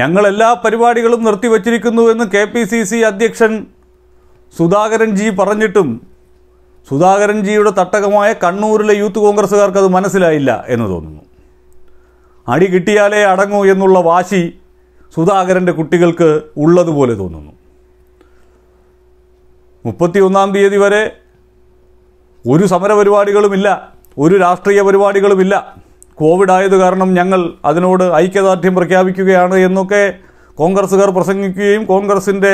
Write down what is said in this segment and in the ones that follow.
ഞങ്ങൾ എല്ലാ പരിപാടികളും നിർത്തിവച്ചിരിക്കുന്നുവെന്ന് കെ പി സി സി അധ്യക്ഷൻ സുധാകരൻ ജി പറഞ്ഞിട്ടും സുധാകരൻ ജിയുടെ തട്ടകമായ കണ്ണൂരിലെ യൂത്ത് കോൺഗ്രസ്സുകാർക്ക് അത് മനസ്സിലായില്ല എന്ന് തോന്നുന്നു അടി കിട്ടിയാലേ അടങ്ങൂ എന്നുള്ള വാശി സുധാകരൻ്റെ കുട്ടികൾക്ക് ഉള്ളതുപോലെ തോന്നുന്നു മുപ്പത്തിയൊന്നാം തീയതി വരെ ഒരു സമരപരിപാടികളുമില്ല ഒരു രാഷ്ട്രീയ പരിപാടികളുമില്ല കോവിഡ് ആയത് കാരണം ഞങ്ങൾ അതിനോട് ഐക്യദാർഢ്യം പ്രഖ്യാപിക്കുകയാണ് എന്നൊക്കെ കോൺഗ്രസ്സുകാർ പ്രസംഗിക്കുകയും കോൺഗ്രസിൻ്റെ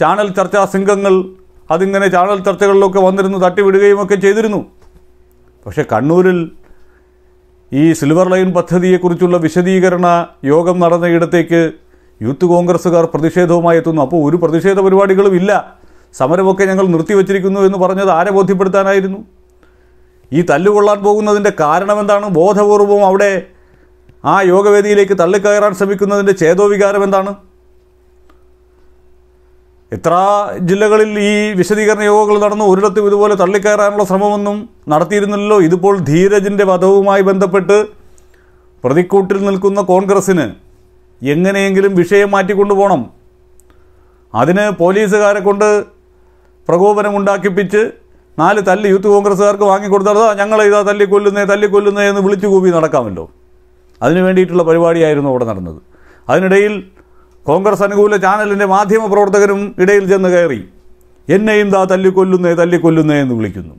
ചാനൽ ചർച്ചാ സംഘങ്ങൾ അതിങ്ങനെ ചാനൽ ചർച്ചകളിലൊക്കെ വന്നിരുന്നു തട്ടിവിടുകയും ഒക്കെ ചെയ്തിരുന്നു പക്ഷേ കണ്ണൂരിൽ ഈ സിൽവർ ലൈൻ പദ്ധതിയെക്കുറിച്ചുള്ള വിശദീകരണ യോഗം നടന്നയിടത്തേക്ക് യൂത്ത് കോൺഗ്രസ്സുകാർ പ്രതിഷേധവുമായി എത്തുന്നു അപ്പോൾ ഒരു പ്രതിഷേധ പരിപാടികളും ഇല്ല സമരമൊക്കെ ഞങ്ങൾ നിർത്തിവച്ചിരിക്കുന്നു എന്ന് പറഞ്ഞത് ആരെ ബോധ്യപ്പെടുത്താനായിരുന്നു ഈ തല്ലുകൊള്ളാൻ പോകുന്നതിൻ്റെ കാരണമെന്താണ് ബോധപൂർവം അവിടെ ആ യോഗവേദിയിലേക്ക് തള്ളിക്കയറാൻ ശ്രമിക്കുന്നതിൻ്റെ ചേതോവികാരം എന്താണ് എത്ര ജില്ലകളിൽ ഈ വിശദീകരണ യോഗങ്ങൾ നടന്നു ഒരിടത്തും ഇതുപോലെ തള്ളിക്കയറാനുള്ള ശ്രമമൊന്നും നടത്തിയിരുന്നില്ലല്ലോ ഇതിപ്പോൾ ധീരജിൻ്റെ വധവുമായി ബന്ധപ്പെട്ട് പ്രതിക്കൂട്ടിൽ നിൽക്കുന്ന കോൺഗ്രസ്സിന് എങ്ങനെയെങ്കിലും വിഷയം മാറ്റിക്കൊണ്ടുപോകണം അതിന് പോലീസുകാരെ കൊണ്ട് പ്രകോപനമുണ്ടാക്കിപ്പിച്ച് നാല് തല്ലി യൂത്ത് കോൺഗ്രസ്സുകാർക്ക് വാങ്ങിക്കൊടുത്തതോ ഞങ്ങളെ ഇതാ തല്ലിക്കൊല്ലുന്നേ തല്ലിക്കൊല്ലുന്നേ എന്ന് വിളിച്ചു കൂപി നടക്കാമല്ലോ അതിനു വേണ്ടിയിട്ടുള്ള പരിപാടിയായിരുന്നു അവിടെ നടന്നത് അതിനിടയിൽ കോൺഗ്രസ് അനുകൂല ചാനലിൻ്റെ മാധ്യമ പ്രവർത്തകരും ഇടയിൽ ചെന്ന് കയറി എന്നെയും ദാ തല്ലിക്കൊല്ലുന്നേ തല്ലിക്കൊല്ലുന്നേ എന്ന് വിളിക്കുന്നു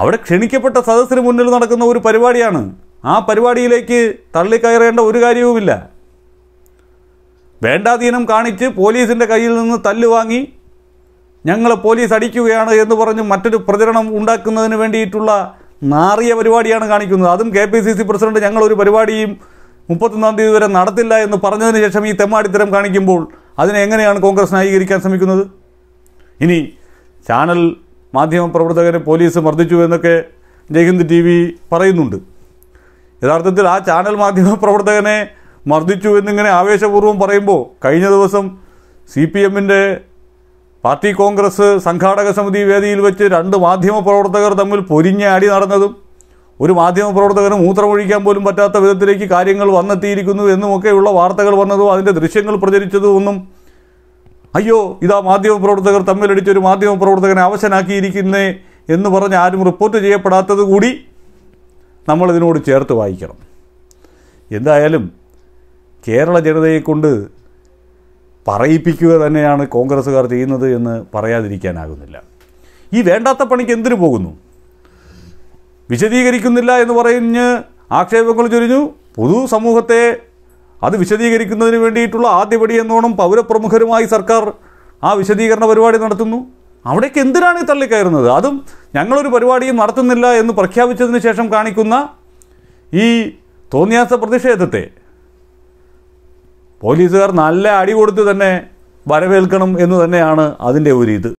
അവിടെ ക്ഷണിക്കപ്പെട്ട സദസ്സിന് മുന്നിൽ നടക്കുന്ന ഒരു പരിപാടിയാണ് ആ പരിപാടിയിലേക്ക് തള്ളിക്കയറേണ്ട ഒരു കാര്യവുമില്ല വേണ്ടാധീനം കാണിച്ച് പോലീസിൻ്റെ കയ്യിൽ നിന്ന് തല്ല് വാങ്ങി ഞങ്ങൾ പോലീസ് അടിക്കുകയാണ് എന്ന് പറഞ്ഞ് മറ്റൊരു പ്രചരണം ഉണ്ടാക്കുന്നതിന് വേണ്ടിയിട്ടുള്ള നാറിയ പരിപാടിയാണ് കാണിക്കുന്നത് അതും K P C C president ഞങ്ങളൊരു പരിപാടിയും മുപ്പത്തൊന്നാം തീയതി വരെ നടത്തില്ല എന്ന് പറഞ്ഞതിന് ശേഷം ഈ തെമ്മാടിത്തരം കാണിക്കുമ്പോൾ അതിനെ എങ്ങനെയാണ് കോൺഗ്രസ് ന്യായീകരിക്കാൻ ശ്രമിക്കുന്നത് ഇനി ചാനൽ മാധ്യമപ്രവർത്തകരെ പോലീസ് മർദ്ദിച്ചു എന്നൊക്കെ ജയ്ഹിന്ദ് ടി വി പറയുന്നുണ്ട് യഥാർത്ഥത്തിൽ ആ ചാനൽ മാധ്യമപ്രവർത്തകനെ മർദ്ദിച്ചു എന്നിങ്ങനെ ആവേശപൂർവ്വം പറയുമ്പോൾ കഴിഞ്ഞ ദിവസം സി പി എമ്മിൻ്റെ പാർട്ടി കോൺഗ്രസ് സംഘാടക സമിതി വേദിയിൽ വെച്ച് രണ്ട് മാധ്യമപ്രവർത്തകർ തമ്മിൽ പൊരിഞ്ഞ അടി നടന്നതും ഒരു മാധ്യമപ്രവർത്തകന് മൂത്രമൊഴിക്കാൻ പോലും പറ്റാത്ത വിധത്തിലേക്ക് കാര്യങ്ങൾ വന്നെത്തിയിരിക്കുന്നു എന്നുമൊക്കെയുള്ള വാർത്തകൾ വന്നതും അതിൻ്റെ ദൃശ്യങ്ങൾ പ്രചരിച്ചതും ഒന്നും അയ്യോ ഇതാ മാധ്യമപ്രവർത്തകർ തമ്മിലടിച്ചൊരു മാധ്യമപ്രവർത്തകനെ അവശനാക്കിയിരിക്കുന്നേ എന്ന് പറഞ്ഞ് ആരും റിപ്പോർട്ട് ചെയ്യപ്പെടാത്തത് കൂടി നമ്മളിതിനോട് ചേർത്ത് വായിക്കണം എന്തായാലും കേരള ജനതയെക്കൊണ്ട് പറയിപ്പിക്കുക തന്നെയാണ് കോൺഗ്രസ്സുകാർ ചെയ്യുന്നത് എന്ന് പറയാതിരിക്കാനാകുന്നില്ല ഈ വേണ്ടാത്ത പണിക്ക് എന്തിനു പോകുന്നു വിശദീകരിക്കുന്നില്ല എന്ന് പറഞ്ഞ് ആക്ഷേപങ്ങൾ ചൊരിഞ്ഞു പൊതുസമൂഹത്തെ അത് വിശദീകരിക്കുന്നതിന് വേണ്ടിയിട്ടുള്ള ആദ്യപടി എന്നോണം പൗരപ്രമുഖരുമായി സർക്കാർ ആ വിശദീകരണ പരിപാടി നടത്തുന്നു അവിടേക്ക് എന്തിനാണ് ഈ തള്ളിക്കയറുന്നത് അതും ഞങ്ങളൊരു പരിപാടിയും നടത്തുന്നില്ല എന്ന് പ്രഖ്യാപിച്ചതിന് ശേഷം കാണിക്കുന്ന ഈ തോന്നിയാസ പ്രതിഷേധത്തെ പോലീസുകാർ നല്ല അടി കൊടുത്ത് തന്നെ വരവേൽക്കണം എന്ന് തന്നെയാണ് അതിൻ്റെ ഒരു ഇത്